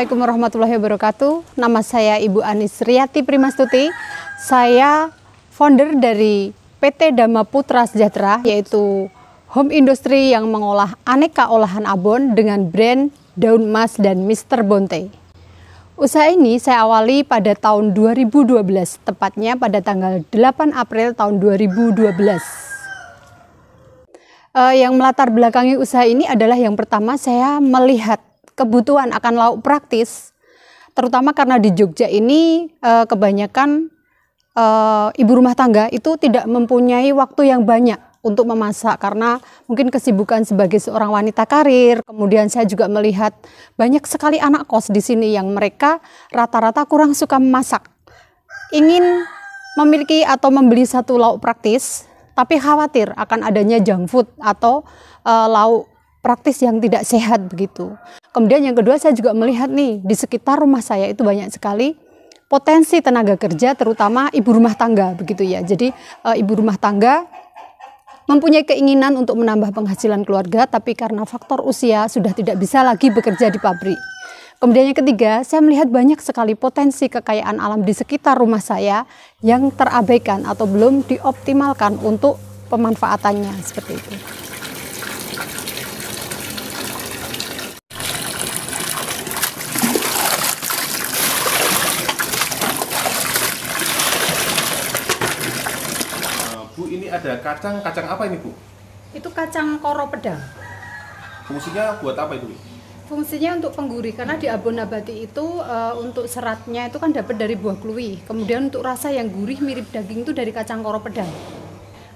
Assalamualaikum warahmatullahi wabarakatuh. Nama saya Ibu Anis Riyati Primastuti. Saya founder dari PT Dama Putra Sejahtera, yaitu home industry yang mengolah aneka olahan abon dengan brand daun mas dan Mister Bonte. Usaha ini saya awali pada tahun 2012, tepatnya pada tanggal 8 April tahun 2012 uh, eh, yang melatar belakangi usaha ini adalah yang pertama saya melihat kebutuhan akan lauk praktis, terutama karena di Jogja ini uh, kebanyakan uh, ibu rumah tangga itu tidak mempunyai waktu yang banyak untuk memasak karena mungkin kesibukan sebagai seorang wanita karir. Kemudian saya juga melihat banyak sekali anak kos di sini yang mereka rata-rata kurang suka memasak. Ingin memiliki atau membeli satu lauk praktis tapi khawatir akan adanya junk food atau uh, lauk praktis yang tidak sehat begitu. Kemudian yang kedua saya juga melihat nih di sekitar rumah saya itu banyak sekali potensi tenaga kerja terutama ibu rumah tangga begitu ya. Jadi e, ibu rumah tangga mempunyai keinginan untuk menambah penghasilan keluarga tapi karena faktor usia sudah tidak bisa lagi bekerja di pabrik. Kemudian yang ketiga, saya melihat banyak sekali potensi kekayaan alam di sekitar rumah saya yang terabaikan atau belum dioptimalkan untuk pemanfaatannya seperti itu. Bu ini ada kacang, kacang apa ini Bu? Itu kacang koro pedang. Fungsinya buat apa itu Bu? Fungsinya untuk pengguri karena di abon nabati itu uh, untuk seratnya itu kan dapat dari buah kluwi. Kemudian untuk rasa yang gurih mirip daging itu dari kacang koro pedang.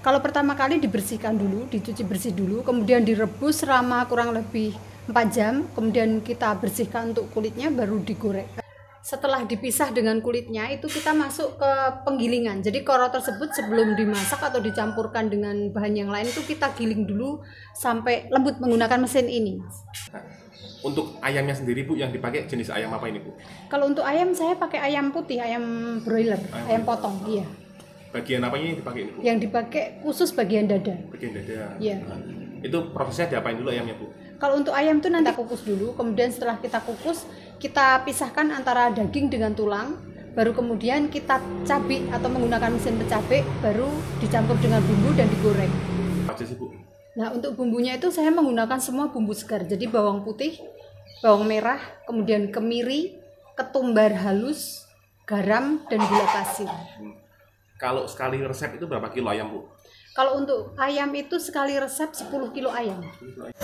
Kalau pertama kali dibersihkan dulu, dicuci bersih dulu, kemudian direbus selama kurang lebih 4 jam, kemudian kita bersihkan untuk kulitnya baru digoreng setelah dipisah dengan kulitnya itu kita masuk ke penggilingan. Jadi koro tersebut sebelum dimasak atau dicampurkan dengan bahan yang lain itu kita giling dulu sampai lembut menggunakan mesin ini. Untuk ayamnya sendiri Bu yang dipakai jenis ayam apa ini Bu? Kalau untuk ayam saya pakai ayam putih, ayam broiler, ayam, ayam potong, iya. Bagian apa ini dipakai ini Bu? Yang dipakai khusus bagian dada. Bagian dada. Iya. Nah, itu prosesnya diapain dulu ayamnya Bu? Kalau untuk ayam tuh nanti kita kukus dulu, kemudian setelah kita kukus, kita pisahkan antara daging dengan tulang, baru kemudian kita cabik atau menggunakan mesin pencabik, baru dicampur dengan bumbu dan digoreng. Nah untuk bumbunya itu saya menggunakan semua bumbu segar, jadi bawang putih, bawang merah, kemudian kemiri, ketumbar halus, garam dan gula pasir. Kalau sekali resep itu berapa kilo ayam bu? Kalau untuk ayam itu sekali resep 10 kilo ayam. 10 kilo ayam.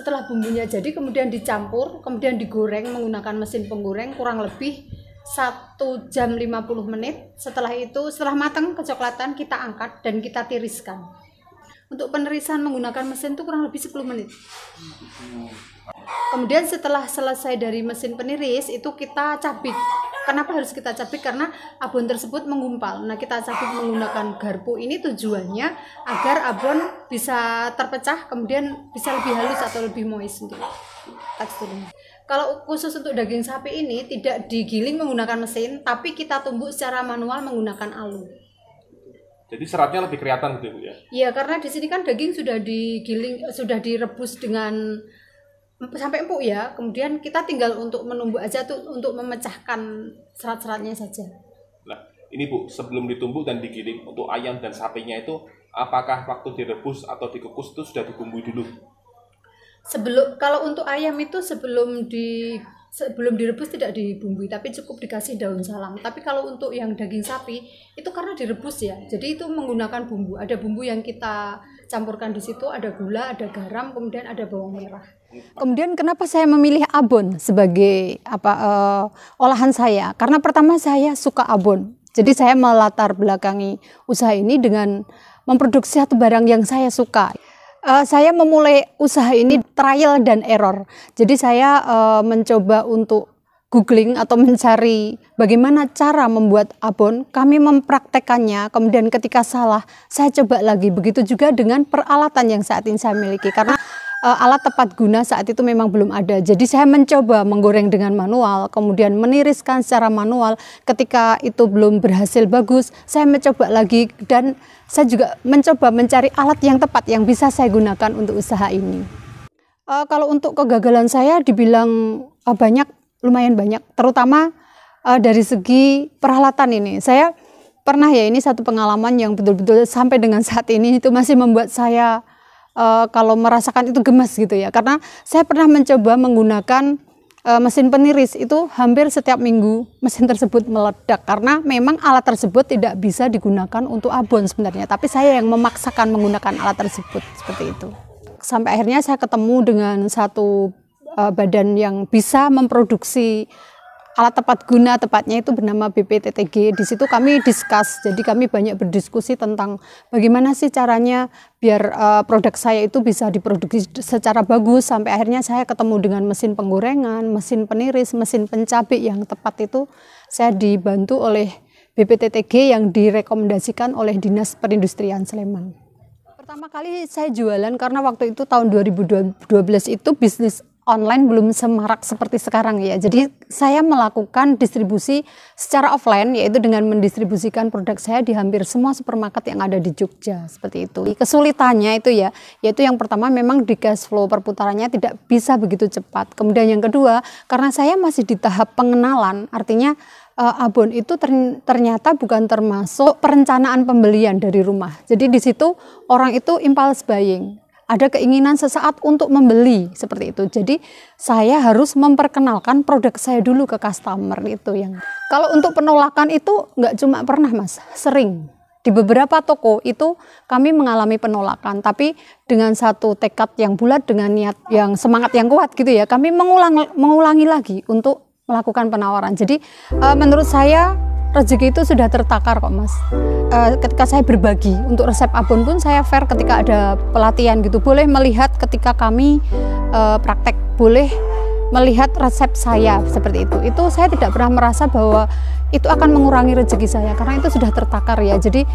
setelah bumbunya jadi kemudian dicampur kemudian digoreng menggunakan mesin penggoreng kurang lebih 1 jam 50 menit setelah itu setelah matang kecoklatan kita angkat dan kita tiriskan untuk penerisan menggunakan mesin itu kurang lebih 10 menit kemudian setelah selesai dari mesin peniris itu kita cabik kenapa harus kita cabik karena abon tersebut menggumpal nah kita cabik menggunakan garpu ini tujuannya agar abon bisa terpecah kemudian bisa lebih halus atau lebih moist untuk teksturnya kalau khusus untuk daging sapi ini tidak digiling menggunakan mesin tapi kita tumbuk secara manual menggunakan alu jadi seratnya lebih kelihatan gitu ya? ya? Iya karena di sini kan daging sudah digiling sudah direbus dengan sampai empuk ya kemudian kita tinggal untuk menumbuk aja tuh untuk memecahkan serat-seratnya saja nah ini bu sebelum ditumbuk dan digiling untuk ayam dan sapinya itu apakah waktu direbus atau dikukus itu sudah dibumbui dulu sebelum kalau untuk ayam itu sebelum di sebelum direbus tidak dibumbui tapi cukup dikasih daun salam tapi kalau untuk yang daging sapi itu karena direbus ya jadi itu menggunakan bumbu ada bumbu yang kita campurkan di situ ada gula, ada garam, kemudian ada bawang merah. Kemudian kenapa saya memilih abon sebagai apa uh, olahan saya? Karena pertama saya suka abon. Jadi saya melatar belakangi usaha ini dengan memproduksi satu barang yang saya suka. Uh, saya memulai usaha ini trial dan error. Jadi saya uh, mencoba untuk googling atau mencari bagaimana cara membuat abon, kami mempraktekannya. Kemudian ketika salah, saya coba lagi. Begitu juga dengan peralatan yang saat ini saya miliki karena eh, alat tepat guna saat itu memang belum ada. Jadi saya mencoba menggoreng dengan manual, kemudian meniriskan secara manual. Ketika itu belum berhasil bagus, saya mencoba lagi dan saya juga mencoba mencari alat yang tepat yang bisa saya gunakan untuk usaha ini. Uh, kalau untuk kegagalan saya dibilang uh, banyak lumayan banyak, terutama uh, dari segi peralatan ini. Saya pernah ya ini satu pengalaman yang betul-betul sampai dengan saat ini itu masih membuat saya uh, kalau merasakan itu gemes gitu ya. Karena saya pernah mencoba menggunakan uh, mesin peniris itu hampir setiap minggu mesin tersebut meledak karena memang alat tersebut tidak bisa digunakan untuk abon sebenarnya. Tapi saya yang memaksakan menggunakan alat tersebut seperti itu. Sampai akhirnya saya ketemu dengan satu uh, badan yang bisa memproduksi alat tepat guna tepatnya itu bernama BPTTG. Di situ kami diskus, jadi kami banyak berdiskusi tentang bagaimana sih caranya biar uh, produk saya itu bisa diproduksi secara bagus sampai akhirnya saya ketemu dengan mesin penggorengan, mesin peniris, mesin pencabik yang tepat itu saya dibantu oleh BPTTG yang direkomendasikan oleh Dinas Perindustrian Sleman. Pertama kali saya jualan karena waktu itu tahun 2012 itu bisnis online belum semarak seperti sekarang ya. Jadi saya melakukan distribusi secara offline yaitu dengan mendistribusikan produk saya di hampir semua supermarket yang ada di Jogja seperti itu. Kesulitannya itu ya, yaitu yang pertama memang di cash flow perputarannya tidak bisa begitu cepat. Kemudian yang kedua, karena saya masih di tahap pengenalan, artinya eh, abon itu ternyata bukan termasuk perencanaan pembelian dari rumah. Jadi di situ orang itu impulse buying ada keinginan sesaat untuk membeli seperti itu. Jadi saya harus memperkenalkan produk saya dulu ke customer itu yang. Kalau untuk penolakan itu nggak cuma pernah mas, sering. Di beberapa toko itu kami mengalami penolakan, tapi dengan satu tekad yang bulat, dengan niat yang semangat yang kuat gitu ya, kami mengulang, mengulangi lagi untuk melakukan penawaran. Jadi eh, menurut saya rezeki itu sudah tertakar kok mas e, ketika saya berbagi untuk resep abon pun saya fair ketika ada pelatihan gitu boleh melihat ketika kami e, praktek boleh melihat resep saya seperti itu itu saya tidak pernah merasa bahwa itu akan mengurangi rezeki saya karena itu sudah tertakar ya jadi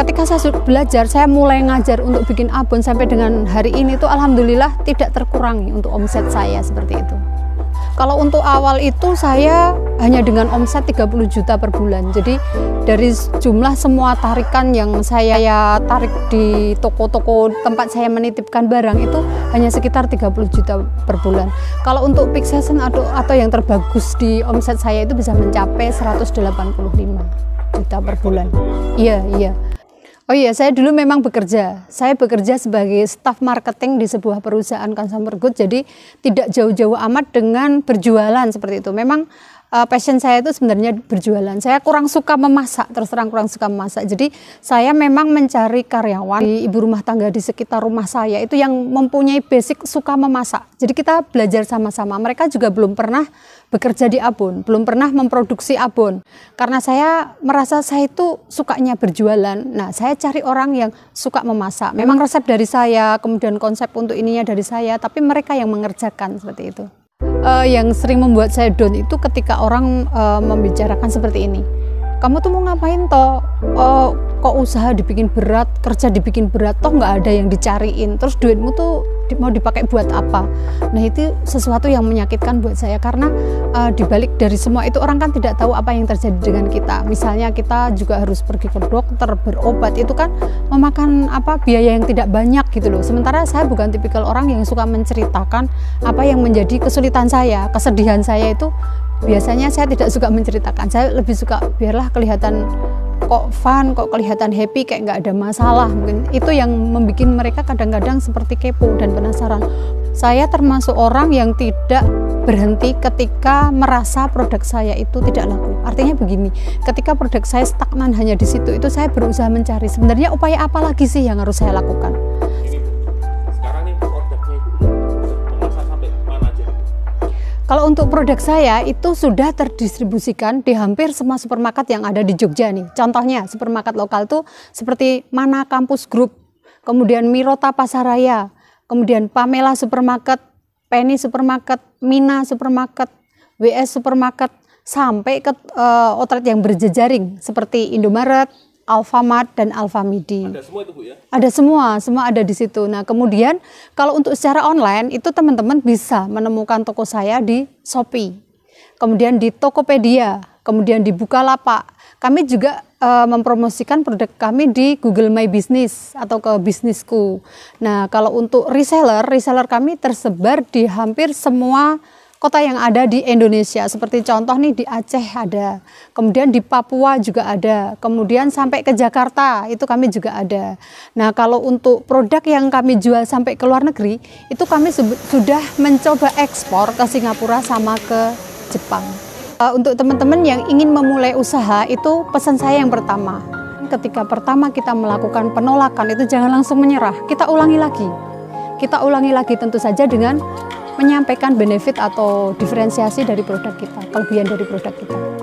ketika saya sudah belajar saya mulai ngajar untuk bikin abon sampai dengan hari ini itu alhamdulillah tidak terkurangi untuk omset saya seperti itu kalau untuk awal itu saya hanya dengan omset 30 juta per bulan. Jadi dari jumlah semua tarikan yang saya ya tarik di toko-toko tempat saya menitipkan barang itu hanya sekitar 30 juta per bulan. Kalau untuk peak season atau, atau yang terbagus di omset saya itu bisa mencapai 185 juta per bulan. Iya, iya. Oh iya, saya dulu memang bekerja. Saya bekerja sebagai staf marketing di sebuah perusahaan consumer good, jadi tidak jauh-jauh amat dengan berjualan seperti itu. Memang uh, passion saya itu sebenarnya berjualan. Saya kurang suka memasak, terus terang kurang suka memasak. Jadi saya memang mencari karyawan di ibu rumah tangga di sekitar rumah saya itu yang mempunyai basic suka memasak. Jadi kita belajar sama-sama. Mereka juga belum pernah bekerja di abon, belum pernah memproduksi abon. Karena saya merasa saya itu sukanya berjualan. Nah, saya cari orang yang suka memasak. Memang resep dari saya, kemudian konsep untuk ininya dari saya, tapi mereka yang mengerjakan seperti itu uh, yang sering membuat saya down itu ketika orang uh, membicarakan seperti ini. Kamu tuh mau ngapain toh? oh, kok usaha dibikin berat, kerja dibikin berat, toh nggak ada yang dicariin. Terus duitmu tuh mau dipakai buat apa? Nah itu sesuatu yang menyakitkan buat saya karena uh, dibalik dari semua itu orang kan tidak tahu apa yang terjadi dengan kita. Misalnya kita juga harus pergi ke dokter berobat itu kan memakan apa biaya yang tidak banyak gitu loh. Sementara saya bukan tipikal orang yang suka menceritakan apa yang menjadi kesulitan saya, kesedihan saya itu biasanya saya tidak suka menceritakan. Saya lebih suka biarlah kelihatan kok fun, kok kelihatan happy, kayak nggak ada masalah. Mungkin itu yang membuat mereka kadang-kadang seperti kepo dan penasaran. Saya termasuk orang yang tidak berhenti ketika merasa produk saya itu tidak laku. Artinya begini, ketika produk saya stagnan hanya di situ, itu saya berusaha mencari sebenarnya upaya apa lagi sih yang harus saya lakukan. Kalau untuk produk saya itu sudah terdistribusikan di hampir semua supermarket yang ada di Jogja nih. Contohnya supermarket lokal tuh seperti Mana Kampus Group, kemudian Mirota Pasaraya, kemudian Pamela Supermarket, Penny Supermarket, Mina Supermarket, WS Supermarket, sampai ke uh, outlet yang berjejaring seperti Indomaret, Alfamart dan Alfamidi. Ada semua itu Bu ya? Ada semua, semua ada di situ. Nah, kemudian kalau untuk secara online itu teman-teman bisa menemukan toko saya di Shopee. Kemudian di Tokopedia, kemudian di Bukalapak. Kami juga uh, mempromosikan produk kami di Google My Business atau ke bisnisku. Nah, kalau untuk reseller, reseller kami tersebar di hampir semua kota yang ada di Indonesia. Seperti contoh nih di Aceh ada, kemudian di Papua juga ada, kemudian sampai ke Jakarta itu kami juga ada. Nah kalau untuk produk yang kami jual sampai ke luar negeri itu kami sudah mencoba ekspor ke Singapura sama ke Jepang. Eh, untuk teman-teman yang ingin memulai usaha itu pesan saya yang pertama. Ketika pertama kita melakukan penolakan itu jangan langsung menyerah, kita ulangi lagi. Kita ulangi lagi tentu saja dengan menyampaikan benefit atau diferensiasi dari produk kita, kelebihan dari produk kita.